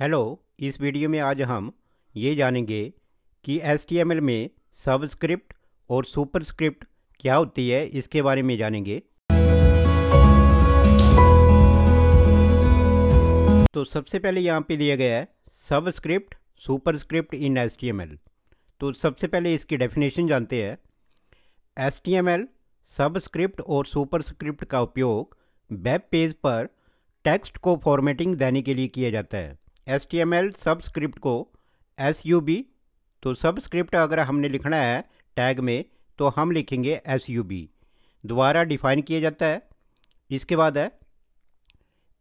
hello इस video में आज हम ये जानेंगे कि एस में सबस्क्रिप्ट और सुपरस्क्रिप्ट क्या होती है इसके बारे में जानेंगे तो सबसे पहले यहाँ पे दिया गया है सबस्क्रिप्ट सुपरस्क्रिप्ट इन एस तो सबसे पहले इसकी डेफिनेशन जानते हैं H T M L subscript और सुपरस्क्रिप्ट का उपयोग वेब पेज पर टेक्स्ट को फॉर्मेटिंग देने के लिए किया जाता है H T M L subscript को एस यू बी तो सबस्क्रिप्ट अगर हमने लिखना है टैग में तो हम लिखेंगे एस यू बी दोबारा डिफाइन किया जाता है इसके बाद है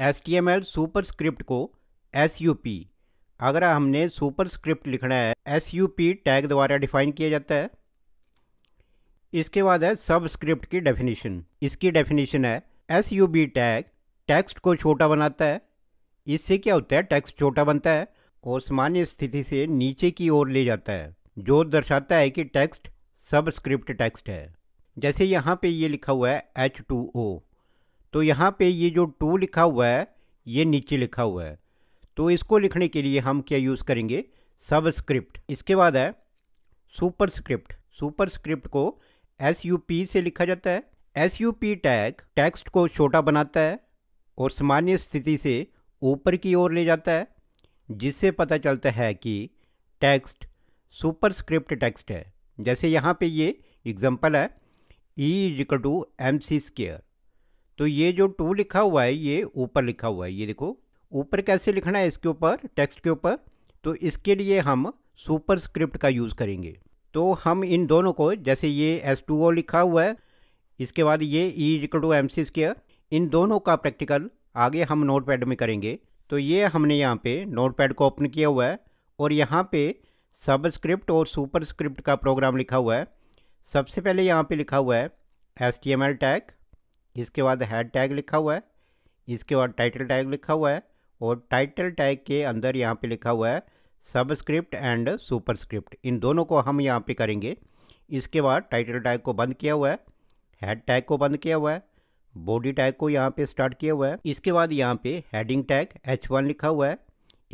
H T M L superscript को एस यू पी अगर हमने सुपरस्क्रिप्ट लिखना है एस यू पी टैग द्वारा डिफाइन किया जाता है इसके बाद है सबस्क्रिप्ट की डेफिनेशन इसकी डेफिनेशन है S U B tag text को छोटा बनाता है इससे क्या होता है टैक्स छोटा बनता है और सामान्य स्थिति से नीचे की ओर ले जाता है जो दर्शाता है कि टेक्स्ट सबस्क्रिप्ट टेक्स्ट है जैसे यहाँ पे ये लिखा हुआ है एच टू ओ तो यहाँ पे ये जो टू लिखा हुआ है ये नीचे लिखा हुआ है तो इसको लिखने के लिए हम क्या यूज़ करेंगे सबस्क्रिप्ट इसके बाद है सुपर स्क्रिप्ट सुपर स्क्रिप्ट को एस यू पी से लिखा जाता है S U P tag text को छोटा बनाता है और सामान्य स्थिति से ऊपर की ओर ले जाता है जिससे पता चलता है कि टेक्स्ट सुपरस्क्रिप्ट टेक्स्ट है जैसे यहाँ पे ये एग्जांपल है E is equal to M C square तो ये जो टू लिखा हुआ है ये ऊपर लिखा हुआ है ये देखो ऊपर कैसे लिखना है इसके ऊपर टेक्स्ट के ऊपर तो इसके लिए हम सुपरस्क्रिप्ट का यूज़ करेंगे तो हम इन दोनों को जैसे ये एस टू ओ लिखा हुआ है इसके बाद ये E is equal to M C square इन दोनों का प्रैक्टिकल आगे हम नोट पैड में करेंगे तो ये हमने यहाँ पे नोट पैड को ओपन किया हुआ है और यहाँ पे सबस्क्रिप्ट और सुपर स्क्रिप्ट का प्रोग्राम लिखा हुआ है सबसे पहले यहाँ पे लिखा हुआ है एस टी टैग इसके बाद हेड टैग लिखा हुआ है इसके बाद टाइटल टैग लिखा हुआ है और टाइटल टैग के अंदर यहाँ पे लिखा हुआ है सबस्क्रिप्ट एंड सुपरस्क्रिप्ट इन दोनों को हम यहाँ पे करेंगे इसके बाद टाइटल टैग को बंद किया हुआ है हेड टैग को बंद किया हुआ है बॉडी टैग को यहाँ पे स्टार्ट किया हुआ है इसके बाद यहाँ पे हेडिंग टैग H1 लिखा हुआ है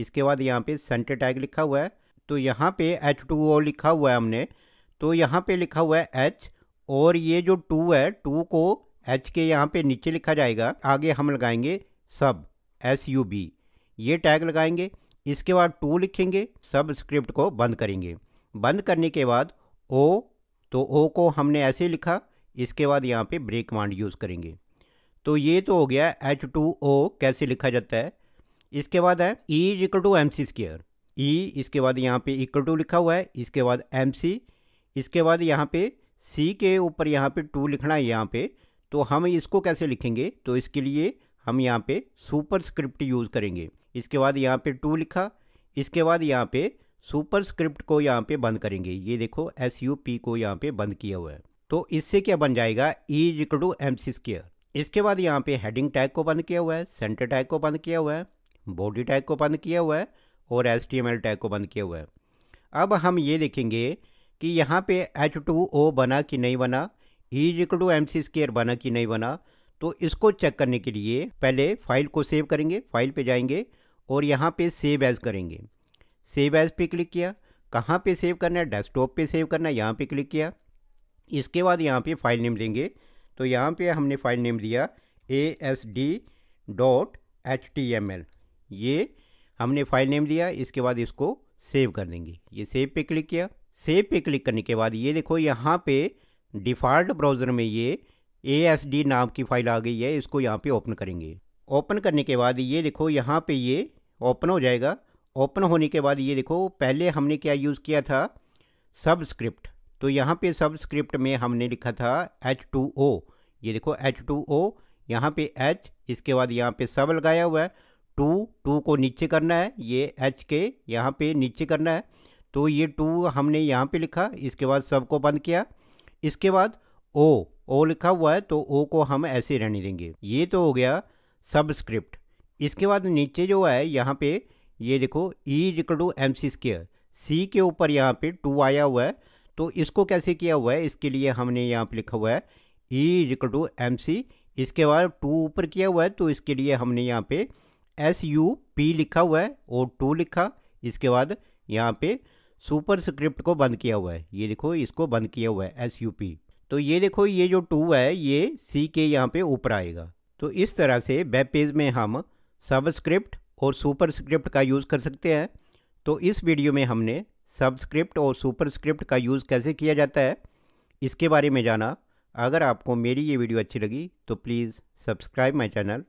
इसके बाद यहाँ पे सेंटर टैग लिखा हुआ है तो यहाँ पे H2O लिखा हुआ है हमने तो यहाँ पे लिखा हुआ है H और ये जो टू है टू को H के यहाँ पे नीचे लिखा जाएगा आगे हम लगाएंगे सब एस यू बी ये टैग लगाएंगे इसके बाद टू लिखेंगे सब स्क्रिप्ट को बंद करेंगे बंद करने के बाद ओ तो ओ को हमने ऐसे लिखा इसके बाद यहाँ पे ब्रेक कमांड यूज़ करेंगे तो ये तो हो गया एच टू ओ कैसे लिखा जाता है इसके बाद है E is equal to M C square E इसके बाद यहाँ पे इक्वल टू लिखा हुआ है इसके बाद एम सी इसके बाद यहाँ पे सी के ऊपर यहाँ पे टू लिखना है यहाँ पे तो हम इसको कैसे लिखेंगे तो इसके लिए हम यहाँ पे सुपर स्क्रिप्ट यूज़ करेंगे इसके बाद यहाँ पे टू लिखा इसके बाद यहाँ पे सुपर स्क्रिप्ट को यहाँ पे बंद करेंगे ये देखो एस यू पी को यहाँ पे बंद किया हुआ है तो इससे क्या बन जाएगा E is equal to M C square इसके बाद यहाँ पे हेडिंग टैग को बंद किया हुआ है सेंटर टैग को बंद किया हुआ है बॉडी टैग को बंद किया हुआ है और एस टैग को बंद किया हुआ है अब हम ये देखेंगे कि यहाँ पे ओ बना कि नहीं बना is equal to M C square बना कि नहीं बना तो इसको चेक करने के लिए पहले फाइल को सेव करेंगे फाइल पे जाएंगे और यहाँ पे सेव एज करेंगे सेव एज पे क्लिक किया कहाँ पे सेव करना है डेस्कटॉप पे सेव करना है यहाँ पे क्लिक किया इसके बाद यहाँ पे फाइल नेम देंगे तो यहाँ पे हमने फाइल नेम दिया A S D dot H T M L ये हमने फाइल नेम दिया इसके बाद इसको सेव कर देंगे ये सेव पे क्लिक किया सेव पे क्लिक करने के बाद ये देखो यहाँ पे डिफ़ॉल्ट ब्राउज़र में ये ए एस डी नाम की फ़ाइल आ गई है इसको यहाँ पे ओपन करेंगे ओपन करने के बाद ये देखो यहाँ पे ये ओपन हो जाएगा ओपन होने के बाद ये देखो पहले हमने क्या यूज़ किया था सबस्क्रिप्ट तो यहाँ पे सब स्क्रिप्ट में हमने लिखा था एच टू ओ ये देखो एच टू ओ यहाँ पे एच इसके बाद यहाँ पे सब लगाया हुआ है टू टू को नीचे करना है ये एच के यहाँ पे नीचे करना है तो ये टू हमने यहाँ पे लिखा इसके बाद सब को बंद किया इसके बाद ओ ओ लिखा हुआ है तो ओ को हम ऐसे रहने देंगे ये तो हो गया सबस्क्रिप्ट इसके बाद नीचे जो है यहाँ पे ये देखो E equal to M C square C के ऊपर यहाँ पे टू आया हुआ है तो इसको कैसे किया हुआ है इसके लिए हमने यहाँ पर लिखा हुआ है E is to M C इसके बाद टू ऊपर किया हुआ है तो इसके लिए हमने यहाँ पे एस यू पी लिखा हुआ है और टू लिखा इसके बाद यहाँ पे सुपर स्क्रिप्ट को बंद किया हुआ है ये देखो इसको बंद किया हुआ है एस यू पी तो ये देखो ये जो टू है ये सी के यहाँ पे ऊपर आएगा तो इस तरह से वेब पेज में हम सबस्क्रिप्ट और सुपर स्क्रिप्ट का यूज़ कर सकते हैं तो इस वीडियो में हमने सबस्क्रिप्ट और सुपरस्क्रिप्ट का यूज़ कैसे किया जाता है इसके बारे में जाना अगर आपको मेरी ये वीडियो अच्छी लगी तो प्लीज़ सब्सक्राइब माई चैनल